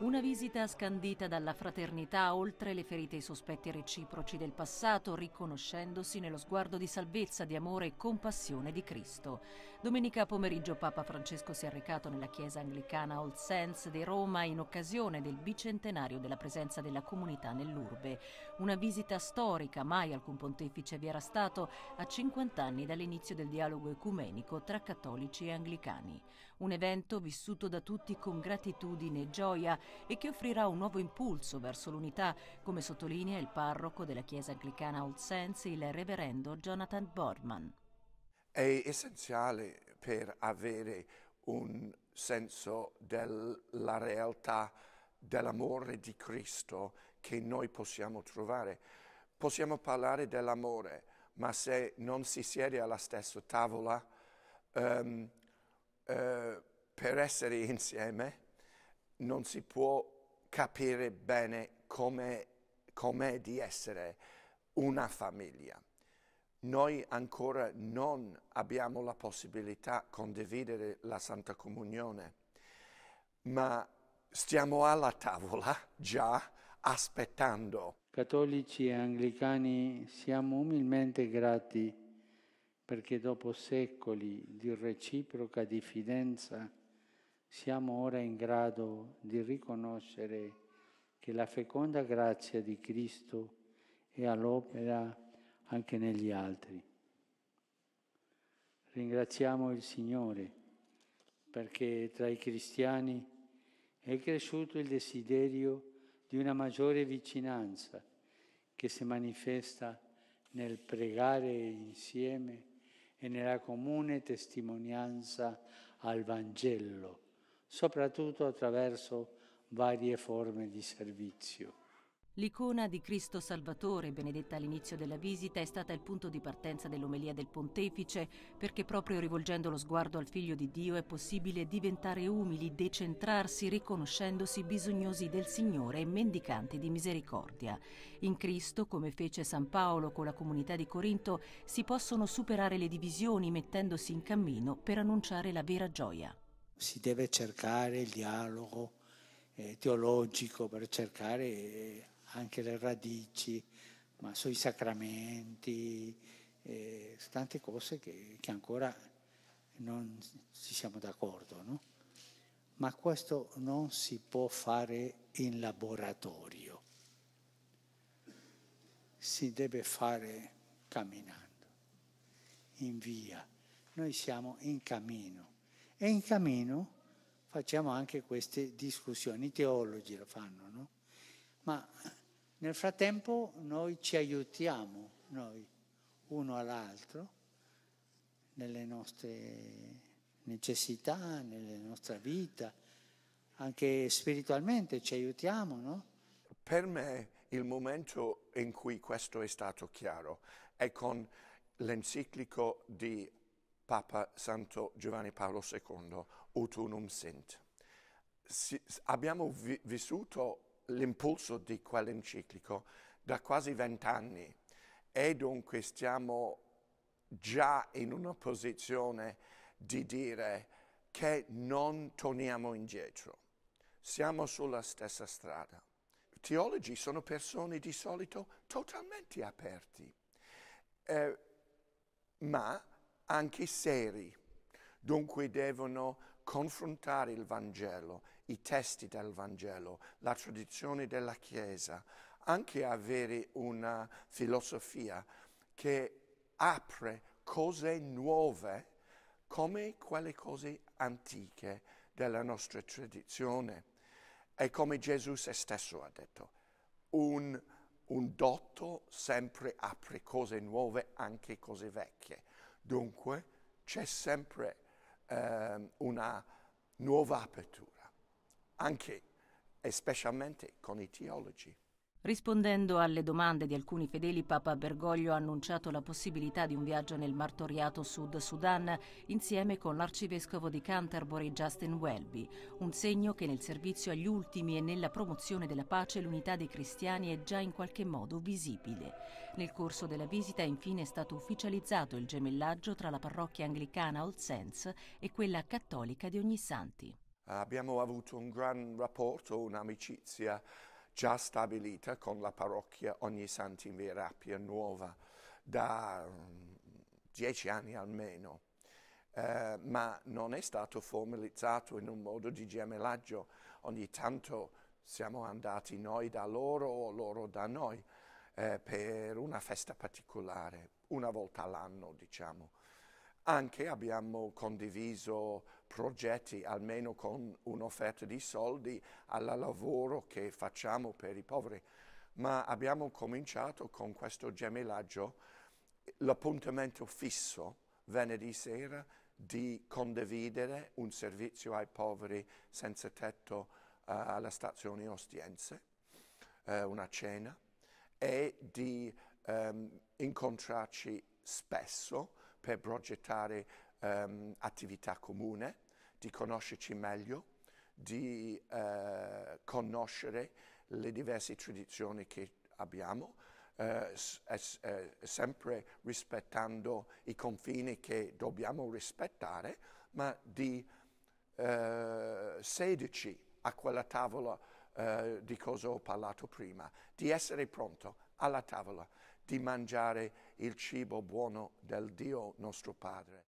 Una visita scandita dalla fraternità oltre le ferite e i sospetti reciproci del passato, riconoscendosi nello sguardo di salvezza, di amore e compassione di Cristo. Domenica pomeriggio Papa Francesco si è recato nella chiesa anglicana Old Saints di Roma in occasione del bicentenario della presenza della comunità nell'urbe. Una visita storica, mai alcun pontefice vi era stato, a 50 anni dall'inizio del dialogo ecumenico tra cattolici e anglicani un evento vissuto da tutti con gratitudine e gioia e che offrirà un nuovo impulso verso l'unità, come sottolinea il parroco della chiesa anglicana Old Saints, il reverendo Jonathan Borman. È essenziale per avere un senso della realtà dell'amore di Cristo che noi possiamo trovare. Possiamo parlare dell'amore, ma se non si siede alla stessa tavola, um, eh, per essere insieme non si può capire bene come, com'è di essere una famiglia. Noi ancora non abbiamo la possibilità di condividere la Santa Comunione, ma stiamo alla tavola già aspettando. Cattolici e anglicani siamo umilmente grati perché dopo secoli di reciproca diffidenza siamo ora in grado di riconoscere che la feconda grazia di Cristo è all'opera anche negli altri. Ringraziamo il Signore perché tra i cristiani è cresciuto il desiderio di una maggiore vicinanza che si manifesta nel pregare insieme e nella comune testimonianza al Vangelo, soprattutto attraverso varie forme di servizio. L'icona di Cristo Salvatore, benedetta all'inizio della visita, è stata il punto di partenza dell'omelia del pontefice, perché proprio rivolgendo lo sguardo al Figlio di Dio è possibile diventare umili, decentrarsi, riconoscendosi bisognosi del Signore e mendicanti di misericordia. In Cristo, come fece San Paolo con la comunità di Corinto, si possono superare le divisioni mettendosi in cammino per annunciare la vera gioia. Si deve cercare il dialogo eh, teologico per cercare... Eh, anche le radici, ma sui sacramenti, eh, tante cose che, che, ancora non ci siamo d'accordo, no? Ma questo non si può fare in laboratorio, si deve fare camminando, in via. Noi siamo in cammino e in cammino facciamo anche queste discussioni, i teologi lo fanno, no? Ma nel frattempo noi ci aiutiamo, noi, uno all'altro, nelle nostre necessità, nella nostra vita, anche spiritualmente ci aiutiamo, no? Per me il momento in cui questo è stato chiaro è con l'enciclico di Papa Santo Giovanni Paolo II, Utunum Sint. Si, abbiamo vi, vissuto l'impulso di quell'enciclico da quasi vent'anni e dunque stiamo già in una posizione di dire che non torniamo indietro, siamo sulla stessa strada. I teologi sono persone di solito totalmente aperti, eh, ma anche seri, dunque devono confrontare il Vangelo, i testi del Vangelo, la tradizione della Chiesa, anche avere una filosofia che apre cose nuove come quelle cose antiche della nostra tradizione. E come Gesù se stesso ha detto, un, un dotto sempre apre cose nuove, anche cose vecchie. Dunque c'è sempre eh, una nuova apertura, anche e specialmente con i teologi. Rispondendo alle domande di alcuni fedeli, Papa Bergoglio ha annunciato la possibilità di un viaggio nel martoriato Sud Sudan insieme con l'arcivescovo di Canterbury Justin Welby, un segno che nel servizio agli ultimi e nella promozione della pace l'unità dei cristiani è già in qualche modo visibile. Nel corso della visita infine è stato ufficializzato il gemellaggio tra la parrocchia anglicana Old Saints e quella cattolica di Ognissanti. Abbiamo avuto un gran rapporto, un'amicizia già stabilita con la parrocchia Ogni Santi in Via Rappia Nuova da mm, dieci anni almeno, eh, ma non è stato formalizzato in un modo di gemellaggio. Ogni tanto siamo andati noi da loro o loro da noi eh, per una festa particolare, una volta all'anno diciamo. Anche abbiamo condiviso progetti, almeno con un'offerta di soldi, al lavoro che facciamo per i poveri. Ma abbiamo cominciato con questo gemellaggio, l'appuntamento fisso venerdì sera di condividere un servizio ai poveri senza tetto uh, alla stazione Ostiense, uh, una cena, e di um, incontrarci spesso per progettare um, attività comune, di conoscerci meglio, di uh, conoscere le diverse tradizioni che abbiamo, eh, eh, eh, sempre rispettando i confini che dobbiamo rispettare, ma di eh, sederci a quella tavola eh, di cosa ho parlato prima, di essere pronto alla tavola, di mangiare il cibo buono del Dio nostro Padre.